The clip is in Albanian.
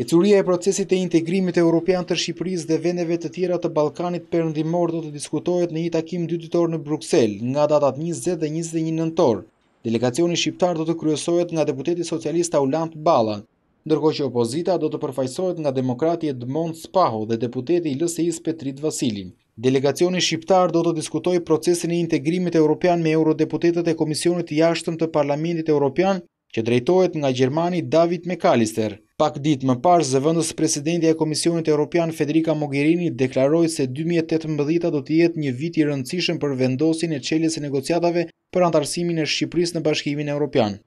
E curia e procesit e integrimit e Europian të Shqipëris dhe veneve të tjera të Balkanit për do të diskutohet në i takim dy ditor në Bruxelles, nga datat 20 dhe 21 nëntor. Delegacioni shqiptar do të kryesohet nga deputeti socialista Ulant Bala, ndërko që opozita do të përfajsojt nga demokrati Edmond Spaho dhe deputeti i lësejis Petrit Vasilin. Delegacioni shqiptar do të diskutoj procesin e integrimit e Europian me eurodeputetet e Komisionit i Ashtëm të Parlamentit e Europian, që drejtojt nga Gjermani David Mekalister. Pak ditë më parë, zëvëndës presidenti e Komisionit Europian Federica Mogherini deklaroj se 2018 do të jetë një vit i rëndësishëm për vendosin e qeljes e negociatave për antarësimin e Shqipëris në bashkimin e Europian.